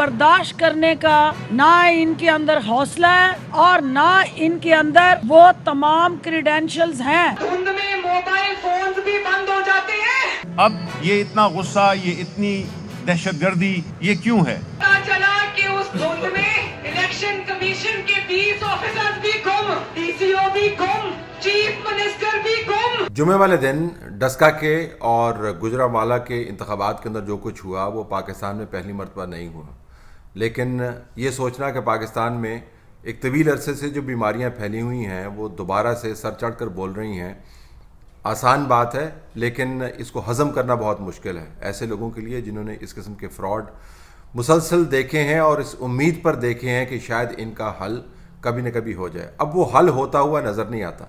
बर्दाश्त करने का ना इनके अंदर हौसला है और ना इनके अंदर वो तमाम क्रीडेंशियल्स हैं धुंध में मोबाइल फोन भी बंद हो जाते हैं अब ये इतना गुस्सा ये इतनी दहशत गर्दी ये क्यूँ है पता चला की उस धुंध में इलेक्शन कमीशन के बीस ऑफिसर भी गुम डीसीओ भी गुम चीफ मिनिस्टर भी गुम जुमे वाले दिन डस्का के और गुजरावाला के इंतबात के अंदर जो कुछ हुआ वो पाकिस्तान में पहली मरतबा नहीं हुआ लेकिन ये सोचना कि पाकिस्तान में एक तवील अरसे से जो बीमारियां फैली हुई हैं वो दोबारा से सर चढ़ कर बोल रही हैं आसान बात है लेकिन इसको हज़म करना बहुत मुश्किल है ऐसे लोगों के लिए जिन्होंने इस किस्म के फ्रॉड मुसलसल देखे हैं और इस उम्मीद पर देखे हैं कि शायद इनका हल कभी न कभी हो जाए अब वो हल होता हुआ नज़र नहीं आता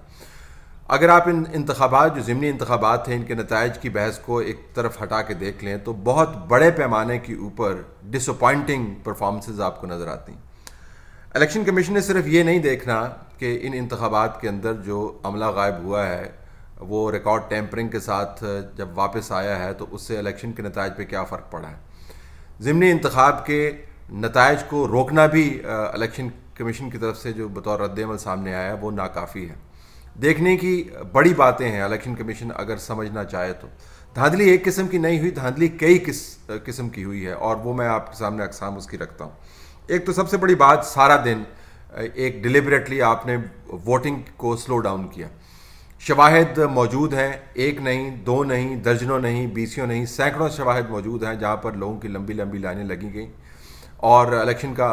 अगर आप इन इंतबात जो ज़मनी इंतबात थे इनके नतज की बहस को एक तरफ हटा के देख लें तो बहुत बड़े पैमाने के ऊपर डिसअपॉइंटिंग परफॉर्मेंसेज आपको नज़र आती इलेक्शन कमीशन ने सिर्फ ये नहीं देखना कि इन इंतबात के अंदर जो अमला गायब हुआ है वो रिकॉर्ड टैंपरिंग के साथ जब वापस आया है तो उससे इलेक्शन के नतज पर क्या फ़र्क पड़ा है ज़मनी इंतब के नतज को रोकना भी इलेक्शन कमीशन की तरफ से जो बतौर रद्दमल सामने आया वो नाकाफ़ी है देखने की बड़ी बातें हैं इलेक्शन कमीशन अगर समझना चाहे तो धांधली एक किस्म की नहीं हुई धांधली कई किस किस्म की हुई है और वो मैं आपके सामने अकसाम उसकी रखता हूँ एक तो सबसे बड़ी बात सारा दिन एक डिलिबरेटली आपने वोटिंग को स्लो डाउन किया शवाहद मौजूद हैं एक नहीं दो नहीं दर्जनों नहीं बीसियों नहीं सैकड़ों शवाहद मौजूद हैं जहाँ पर लोगों की लंबी लंबी लाइनें लगी गई और इलेक्शन का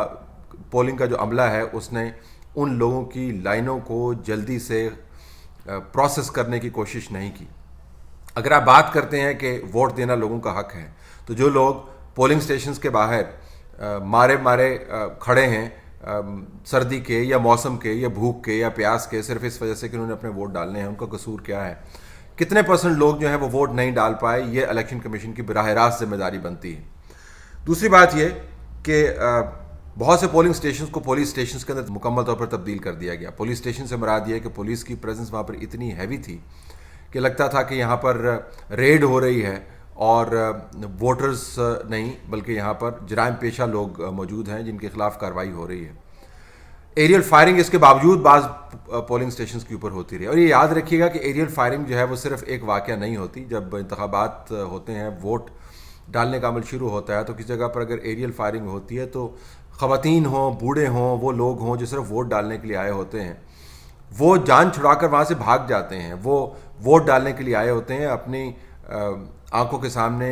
पोलिंग का जो अमला है उसने उन लोगों की लाइनों को जल्दी से प्रोसेस करने की कोशिश नहीं की अगर आप बात करते हैं कि वोट देना लोगों का हक है तो जो लोग पोलिंग स्टेशन के बाहर आ, मारे मारे आ, खड़े हैं आ, सर्दी के या मौसम के या भूख के या प्यास के सिर्फ इस वजह से कि उन्होंने अपने वोट डालने हैं उनका कसूर क्या है कितने परसेंट लोग जो हैं वो वोट नहीं डाल पाए ये इलेक्शन कमीशन की बरह रास्त जिम्मेदारी बनती है दूसरी बात ये कि बहुत से पोलिंग स्टेशन को पुलिस स्टेशन के अंदर मुकम्मल तौर पर तब्दील कर दिया गया पुलिस स्टेशन से मरा दिया कि पुलिस की प्रेजेंस वहाँ पर इतनी हैवी थी कि लगता था कि यहाँ पर रेड हो रही है और वोटर्स नहीं बल्कि यहाँ पर जराइम पेशा लोग मौजूद हैं जिनके खिलाफ कार्रवाई हो रही है एरियल फायरिंग इसके बावजूद बाज पोलिंग स्टेशन के ऊपर होती रही और ये याद रखिएगा कि एरियल फायरिंग जो है वो सिर्फ एक वाक़ नहीं होती जब इंतबात होते हैं वोट डालने का अमल शुरू होता है तो किसी जगह पर अगर एरियल फायरिंग होती है तो ख़वान हों बूढ़े हों वो लोग हों जो सिर्फ वोट डालने के लिए आए होते हैं वो जान छुड़ा कर वहाँ से भाग जाते हैं वो वोट डालने के लिए आए होते हैं अपनी आंखों के सामने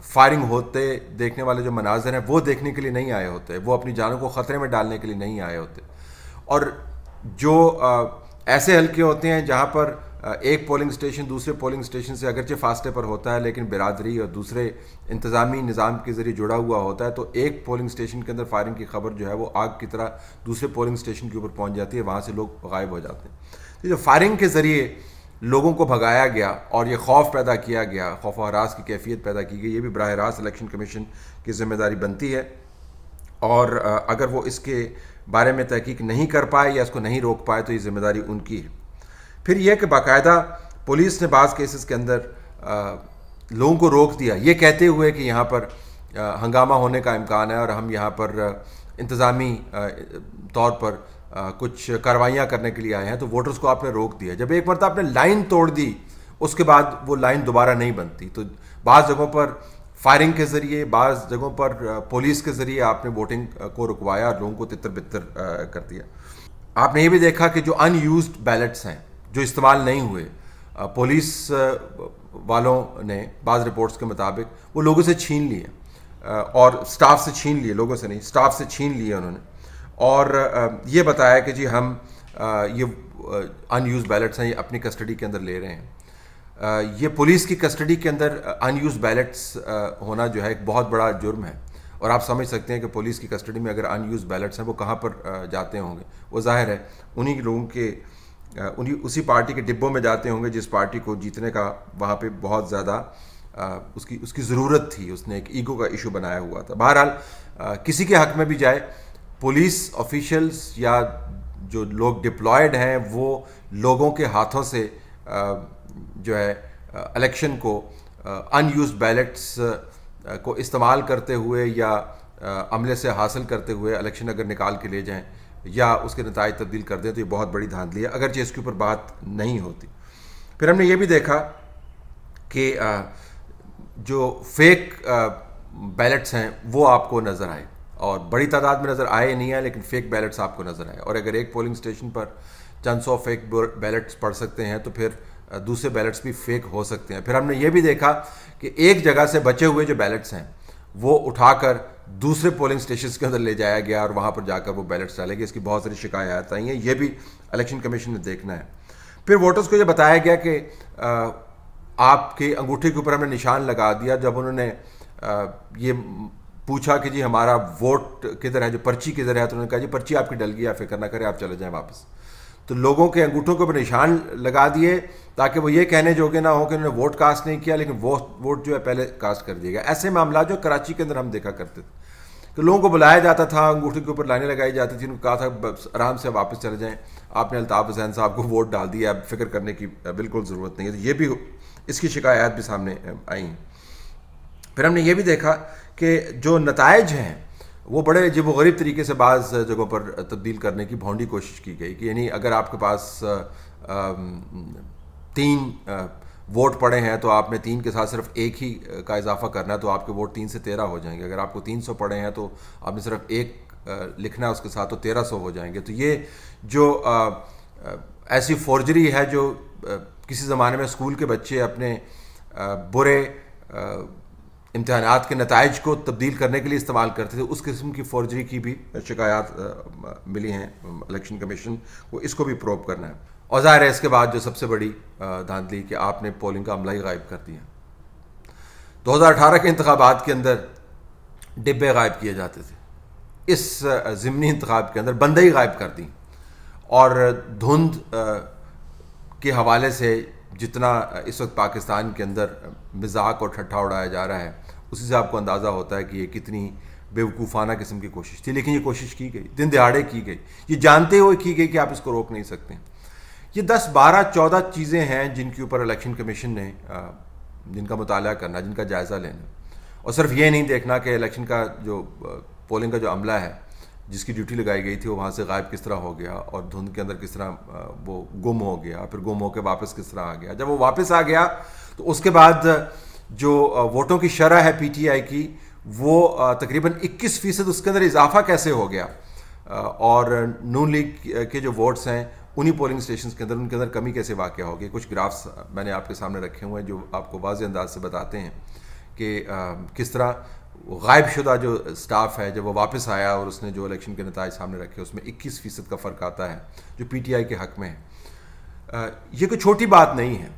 फायरिंग होते देखने वाले जो मनाजर हैं वो देखने के लिए नहीं आए होते वो अपनी जानों को ख़तरे में डालने के लिए नहीं आए होते और जो ऐसे हल्के होते हैं जहाँ पर एक पोलिंग स्टेशन दूसरे पोलिंग स्टेशन से अगरचे फासले पर होता है लेकिन बिरादरी और दूसरे इंतज़ामी निज़ाम के ज़रिए जुड़ा हुआ होता है तो एक पोलिंग स्टेशन के अंदर फायरिंग की खबर जो है वो आग की तरह दूसरे पोलिंग स्टेशन के ऊपर पहुंच जाती है वहाँ से लोग गायब हो जाते हैं तो जो फायरिंग के ज़रिए लोगों को भगाया गया और ये खौफ पैदा किया गया खौफ हरास की कैफियत पैदा की गई ये भी बरह रास्त इलेक्शन कमीशन की जिम्मेदारी बनती है और अगर वो इसके बारे में तहकीक नहीं कर पाए या इसको नहीं रोक पाए तो ये जिम्मेदारी उनकी है फिर यह कि बाकायदा पुलिस ने बाज़ केसेस के अंदर लोगों को रोक दिया ये कहते हुए कि यहाँ पर आ, हंगामा होने का इम्कान है और हम यहाँ पर इंतज़ामी तौर पर आ, कुछ कार्रवाइयाँ करने के लिए आए हैं तो वोटर्स को आपने रोक दिया जब एक मरतब आपने लाइन तोड़ दी उसके बाद वो लाइन दोबारा नहीं बनती तो बाज़ जगहों पर फायरिंग के ज़रिए बाज़ जगहों पर पुलिस के ज़रिए आपने वोटिंग को रुकवाया और लोगों को तितर बितर कर दिया आपने ये भी देखा कि जो अनयूज बैलेट्स हैं जो इस्तेमाल नहीं हुए पुलिस वालों ने बाज़ रिपोर्ट्स के मुताबिक वो लोगों से छीन लिए और स्टाफ से छीन लिए लोगों से नहीं स्टाफ से छीन लिए उन्होंने और ये बताया कि जी हम ये अनयूज़ बैलेट्स हैं ये अपनी कस्टडी के अंदर ले रहे हैं ये पुलिस की कस्टडी के अंदर अनयूज़ बैलेट्स होना जो है एक बहुत बड़ा जुर्म है और आप समझ सकते हैं कि पुलिस की कस्टडी में अगर अनयूज़ बैलेट्स हैं वो कहाँ पर जाते होंगे वो जाहिर है उन्हीं लोगों के उन्हीं उसी पार्टी के डिब्बों में जाते होंगे जिस पार्टी को जीतने का वहाँ पे बहुत ज़्यादा उसकी उसकी ज़रूरत थी उसने एक ईगो का इशू बनाया हुआ था बहरहाल किसी के हक में भी जाए पुलिस ऑफिशल्स या जो लोग डिप्लॉयड हैं वो लोगों के हाथों से जो है इलेक्शन को अनयूज बैलेट्स को इस्तेमाल करते हुए या अमले से हासिल करते हुए इलेक्शन अगर निकाल के ले जाएं या उसके नतज तब्दील कर दें तो ये बहुत बड़ी धांधली है अगरचे इसके ऊपर बात नहीं होती फिर हमने ये भी देखा कि जो फेक बैलेट्स हैं वो आपको नज़र आए और बड़ी तादाद में नज़र आए नहीं आए लेकिन फेक बैलेट्स आपको नज़र आए और अगर एक पोलिंग स्टेशन पर चंद सौ फेक बैलेट्स पड़ सकते हैं तो फिर दूसरे बैलेट्स भी फेक हो सकते हैं फिर हमने ये भी देखा कि एक जगह से बचे हुए जो बैलेट्स हैं वो उठाकर दूसरे पोलिंग स्टेशन के अंदर ले जाया गया और वहाँ पर जाकर वो बैलेट्स डालेंगे इसकी बहुत सारी शिकायत आई हैं ये भी इलेक्शन कमीशन ने देखना है फिर वोटर्स को यह बताया गया कि आपके अंगूठे के ऊपर हमने निशान लगा दिया जब उन्होंने ये पूछा कि जी हमारा वोट किधर है जो पर्ची किधर है तो उन्होंने कहा जी पर्ची आपकी डल गई आप फिक्र ना करें आप चले जाएं वापस तो लोगों के अंगूठों के ऊपर निशान लगा दिए ताकि वो ये कहने जोगे ना हो कि उन्होंने वोट कास्ट नहीं किया लेकिन वो वोट जो है पहले कास्ट कर दिया गया ऐसे मामला जो कराची के अंदर हम देखा करते थे कि लोगों को बुलाया जाता था अंगूठे के ऊपर लाइनें लगाई जाती थी उनको कहा था आराम से वापस चले जाएँ आपने अल्ताफ़ हुसैन साहब को वोट डाल दिया अब फिक्र करने की बिल्कुल ज़रूरत नहीं है तो ये भी इसकी शिकायत भी सामने आई फिर हमने ये भी देखा कि जो नतज हैं वो बड़े अजीब गरीब तरीके से बाज़ जगहों पर तब्दील करने की भौंडी कोशिश की गई कि यानी अगर आपके पास तीन वोट पड़े हैं तो आपने तीन के साथ सिर्फ एक ही का इजाफा करना है तो आपके वोट तीन से तेरह हो जाएंगे अगर आपको तीन सौ पड़े हैं तो आपने सिर्फ एक लिखना है उसके साथ तो तेरह सौ हो जाएंगे तो ये जो ऐसी फोर्जरी है जो किसी ज़माने में स्कूल के बच्चे अपने बुरे इम्तहानात के नतज को तब्दील करने के लिए इस्तेमाल करते थे उस किस्म की फौजरी की भी शिकायत मिली हैं इलेक्शन कमीशन को इसको भी प्रोप करना है और ज़ाहिर है इसके बाद जो सबसे बड़ी धांधली कि आपने पोलिंग का अमला ही गायब कर दिया 2018 के इंतबात के अंदर डिब्बे गायब किए जाते थे इस ज़मनी इंतब के अंदर बंदे ही गायब कर दी और धुंध के हवाले से जितना इस वक्त पाकिस्तान के अंदर मिजाक और ठट्ठा उड़ाया जा रहा है उसी से आपको अंदाज़ा होता है कि ये कितनी बेवकूफ़ाना किस्म की कोशिश थी लेकिन ये कोशिश की गई दिन दिहाड़े की गई ये जानते हुए की गई कि आप इसको रोक नहीं सकते ये दस बारह चौदह चीज़ें हैं जिनके ऊपर इलेक्शन कमीशन ने जिनका मुताल करना जिनका जायज़ा लेना और सिर्फ ये नहीं देखना कि इलेक्शन का जो पोलिंग का जो अमला है जिसकी ड्यूटी लगाई गई थी वो वहाँ से गायब किस तरह हो गया और धुंध के अंदर किस तरह वो गुम हो गया फिर गुम होकर वापस किस तरह आ गया जब वो वापस आ गया तो उसके बाद जो वोटों की शरह है पीटीआई की वो तकरीबन 21 फीसद उसके अंदर इजाफा कैसे हो गया और नून लीग के जो वोट्स हैं उन्हीं पोलिंग स्टेशन के अंदर उनके अंदर कमी कैसे वाक़ होगी कुछ ग्राफ्स मैंने आपके सामने रखे हुए हैं जो आपको वाज अंदाज से बताते हैं कि किस तरह गायब शुदा जो स्टाफ है जब वो वापस आया और उसने जो इलेक्शन के नतज सामने रखे उसमें इक्कीस फ़ीसद का फ़र्क आता है जो पी टी आई के हक़ में है ये कोई छोटी बात नहीं है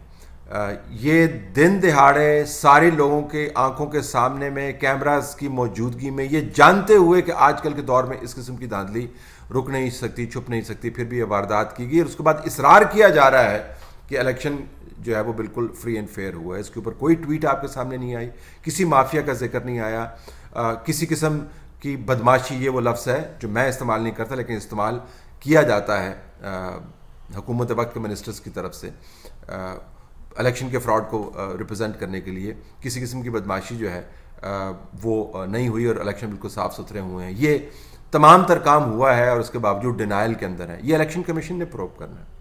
ये दिन दिहाड़े सारे लोगों के आंखों के सामने में कैमरास की मौजूदगी में ये जानते हुए कि आजकल के दौर में इस किस्म की धांधली रुक नहीं सकती छुप नहीं सकती फिर भी ये वारदात की गई और उसके बाद इसरार किया जा रहा है कि इलेक्शन जो है वो बिल्कुल फ्री एंड फेयर हुआ है इसके ऊपर कोई ट्वीट आपके सामने नहीं आई किसी माफिया का जिक्र नहीं आया आ, किसी किस्म की बदमाशी ये वो लफ्स है जो मैं इस्तेमाल नहीं करता लेकिन इस्तेमाल किया जाता है हुकूमत वक्त के मिनिस्टर्स की तरफ से आ, इलेक्शन के फ्रॉड को रिप्रेजेंट uh, करने के लिए किसी किस्म की बदमाशी जो है uh, वो uh, नहीं हुई और इलेक्शन बिल्कुल साफ सुथरे हुए हैं ये तमाम तर काम हुआ है और उसके बावजूद डिनाइल के अंदर है ये इलेक्शन कमीशन ने प्रोब करना है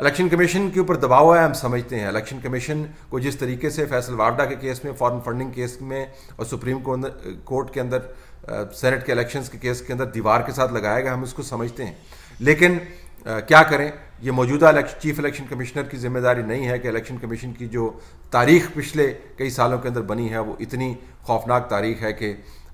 इलेक्शन कमीशन के ऊपर दबाव है हम समझते हैं इलेक्शन कमीशन को जिस तरीके से फैसल वारडा के केस में फॉरेन फंडिंग केस में और सुप्रीम कोर्ट के अंदर सेनेट के इलेक्शंस के केस के अंदर दीवार के साथ लगाया गया हम इसको समझते हैं लेकिन क्या करें ये मौजूदा चीफ इलेक्शन कमिश्नर की जिम्मेदारी नहीं है कि इलेक्शन कमीशन की जो तारीख पिछले कई सालों के अंदर बनी है वो इतनी खौफनाक तारीख है कि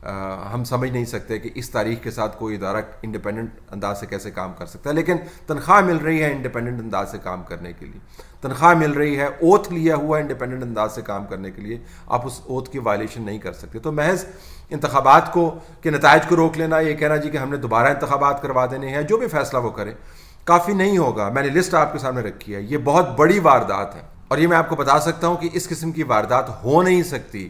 आ, हम समझ नहीं सकते कि इस तारीख के साथ कोई इदारा इंडिपेंडेंट अंदाज से कैसे काम कर सकता है लेकिन तनख्वाह मिल रही है इंडिपेंडेंट अंदाज से काम करने के लिए तनख्वाह मिल रही है ओथ लिया हुआ है इंडिपेंडेंट अंदाज से काम करने के लिए आप उस ओथ की वायलेशन नहीं कर सकते तो महज इंतबात को के नतज को रोक लेना ये कहना जी कि हमने दोबारा इंतबात करवा देने हैं जो भी फैसला वो करें काफ़ी नहीं होगा मैंने लिस्ट आपके सामने रखी है ये बहुत बड़ी वारदात है और ये मैं आपको बता सकता हूँ कि इस किस्म की वारदात हो नहीं सकती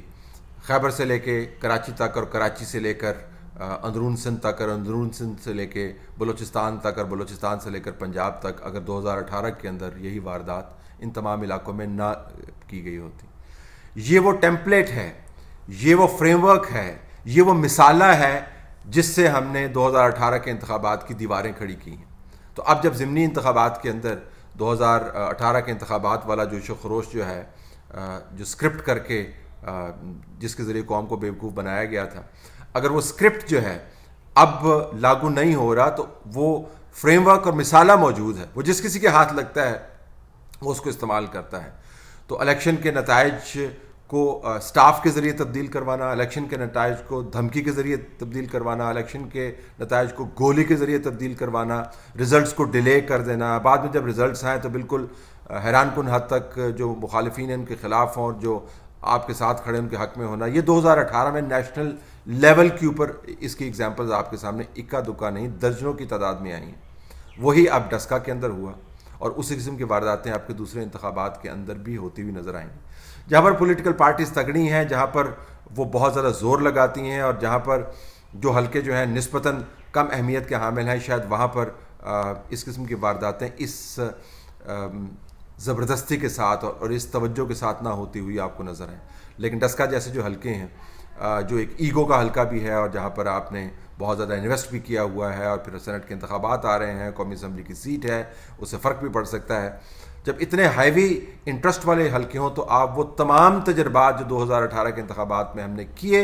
खैबर से लेके कराची तक और कराची से लेकर अंदरून सिंध तक और अंदरून सिंध से लेके बलूचिस्तान तक और बलूचिस्तान से लेकर पंजाब तक अगर 2018 के अंदर यही वारदात इन तमाम इलाकों में ना की गई होती ये वो टेम्पलेट है ये वो फ्रेमवर्क है ये वो मिसाला है जिससे हमने 2018 के इंतबात की दीवारें खड़ी की हैं तो अब जब ज़मनी इंतबात के अंदर 2018 के इंतबात वाला जोश खरोश जो है जो स्क्रिप्ट करके जिसके ज़रिए कौम को बेवकूफ़ बनाया गया था अगर वो स्क्रिप्ट जो है अब लागू नहीं हो रहा तो वो फ्रेमवर्क और मिसाला मौजूद है वो जिस किसी के हाथ लगता है वो उसको इस्तेमाल करता है तो इलेक्शन के नतज को स्टाफ के ज़रिए तब्दील करवाना इलेक्शन के नतज को धमकी के ज़रिए तब्दील करवाना इलेक्शन के नतज को गोली के ज़रिए तब्दील करवाना रिज़ल्ट को डिले कर देना बाद में जब रिज़ल्ट आएँ तो बिल्कुल हैरान कन हद तक जो मुखालफी इनके ख़िलाफ़ हों और जो आपके साथ खड़े उनके हक में होना ये 2018 में नेशनल लेवल के ऊपर इसकी एग्जाम्पल्स आपके सामने इक्का दुक्का नहीं दर्जनों की तादाद में आई हैं वही अब डस्का के अंदर हुआ और उसी किस्म की वारदातें आपके दूसरे इंतबात के अंदर भी होती हुई नज़र आएंगी जहाँ पर पॉलिटिकल पार्टीज तगड़ी हैं जहाँ पर वो बहुत ज़्यादा जोर लगाती हैं और जहाँ पर जो हल्के जो हैं नस्बता कम अहमियत के हामिल हैं शायद वहाँ पर इस किस्म की वारदातें इस ज़बरदस्ती के साथ और इस तवज्जो के साथ ना होती हुई आपको नज़र आए लेकिन डस्का जैसे जो हल्के हैं जो एक ईगो का हल्का भी है और जहाँ पर आपने बहुत ज़्यादा इन्वेस्ट भी किया हुआ है और फिर सेनेट के इंतबात आ रहे हैं कौमी असम्बली की सीट है उससे फ़र्क भी पड़ सकता है जब इतने हाईवी इंटरेस्ट वाले हल्के हों तो आप वो तमाम तजर्बात जो 2018 के इंतबात में हमने किए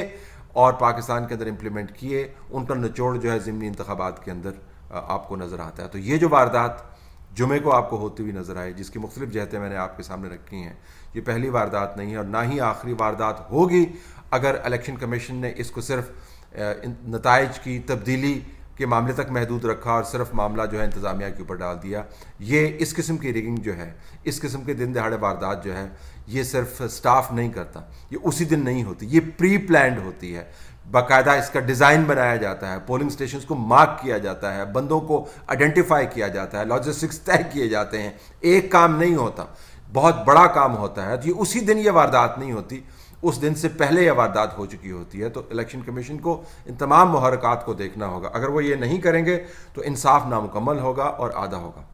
और पाकिस्तान के अंदर इम्प्लीमेंट किए उनका निचोड़ जो है ज़मनी इंतबात के अंदर आपको नज़र आता है तो ये जो वारदात जुमे को आपको होती हुई नज़र आई जिसकी मुख्तलिफ जहतें मैंने आपके सामने रखी हैं ये पहली वारदात नहीं है और ना ही आखिरी वारदात होगी अगर इलेक्शन कमीशन ने इसको सिर्फ नतज की तब्दीली के मामले तक महदूद रखा और सिर्फ मामला जो है इंतज़ामिया के ऊपर डाल दिया ये इस किस्म की रिगिंग जो है इस किस्म के दिन दहाड़े वारदात जो है ये सिर्फ स्टाफ नहीं करता ये उसी दिन नहीं होती ये प्री प्लान होती है बाकायदा इसका डिज़ाइन बनाया जाता है पोलिंग स्टेशन को मार्क किया जाता है बंदों को आइडेंटिफाई किया जाता है लॉजिस्टिक्स तय किए जाते हैं एक काम नहीं होता बहुत बड़ा काम होता है तो ये उसी दिन ये वारदात नहीं होती उस दिन से पहले यह वारदात हो चुकी होती है तो इलेक्शन कमीशन को इन तमाम महरक़ात को देखना होगा अगर वो ये नहीं करेंगे तो इंसाफ नामुकम्मल होगा और आधा होगा